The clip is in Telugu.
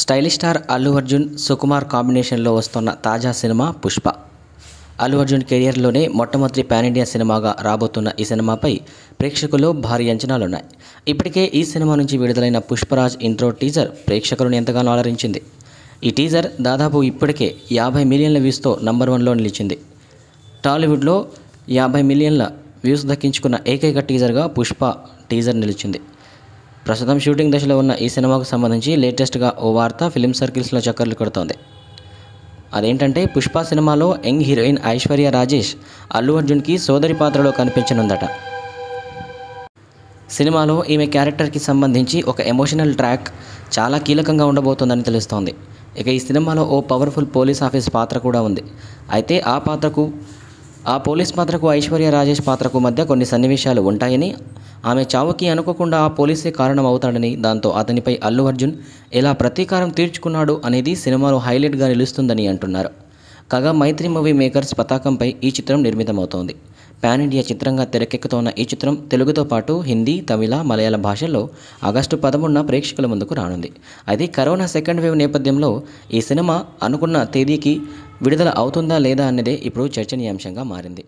స్టైలిష్ స్టార్ అల్లు అర్జున్ సుకుమార్ కాంబినేషన్లో వస్తున్న తాజా సినిమా పుష్ప అల్లు అర్జున్ కెరియర్లోనే మొట్టమొదటి పాన్ ఇండియా సినిమాగా రాబోతున్న ఈ సినిమాపై ప్రేక్షకులు భారీ అంచనాలున్నాయి ఇప్పటికే ఈ సినిమా నుంచి విడుదలైన పుష్పరాజ్ ఇంట్రో టీజర్ ప్రేక్షకులను ఎంతగానో అలరించింది ఈ టీజర్ దాదాపు ఇప్పటికే యాభై మిలియన్ల వ్యూస్తో నంబర్ వన్లో నిలిచింది టాలీవుడ్లో యాభై మిలియన్ల వ్యూస్ దక్కించుకున్న ఏకైక టీజర్గా పుష్ప టీజర్ నిలిచింది ప్రస్తుతం షూటింగ్ దశలో ఉన్న ఈ సినిమాకు సంబంధించి లేటెస్ట్గా ఓ వార్త ఫిలిం సర్కిల్స్లో చక్కర్లు కొడుతోంది అదేంటంటే పుష్ప సినిమాలో యంగ్ హీరోయిన్ ఐశ్వర్య రాజేష్ అల్లు అర్జున్కి సోదరి పాత్రలో కనిపించనుందట సినిమాలో ఈమె క్యారెక్టర్కి సంబంధించి ఒక ఎమోషనల్ ట్రాక్ చాలా కీలకంగా ఉండబోతోందని తెలుస్తోంది ఇక ఈ సినిమాలో ఓ పవర్ఫుల్ పోలీస్ ఆఫీస్ పాత్ర కూడా ఉంది అయితే ఆ పాత్రకు ఆ పోలీస్ పాత్రకు ఐశ్వర్య రాజేష్ పాత్రకు మధ్య కొన్ని సన్నివేశాలు ఉంటాయని ఆమె చావుకి అనుకోకుండా ఆ పోలీసే కారణం అవుతాడని దాంతో అతనిపై అల్లు అర్జున్ ఎలా ప్రతీకారం తీర్చుకున్నాడు అనేది సినిమాలో హైలైట్గా నిలుస్తుందని అంటున్నారు కాగా మైత్రి మూవీ మేకర్స్ పతాకంపై ఈ చిత్రం నిర్మితమవుతోంది పాన్ ఇండియా చిత్రంగా తెరకెక్కుతోన్న ఈ చిత్రం తెలుగుతో పాటు హిందీ తమిళ మలయాళ భాషల్లో ఆగస్టు పదమూడున ప్రేక్షకుల ముందుకు రానుంది అయితే కరోనా సెకండ్ వేవ్ నేపథ్యంలో ఈ సినిమా అనుకున్న తేదీకి విడుదల అవుతుందా లేదా అన్నదే ఇప్పుడు చర్చనీయాంశంగా మారింది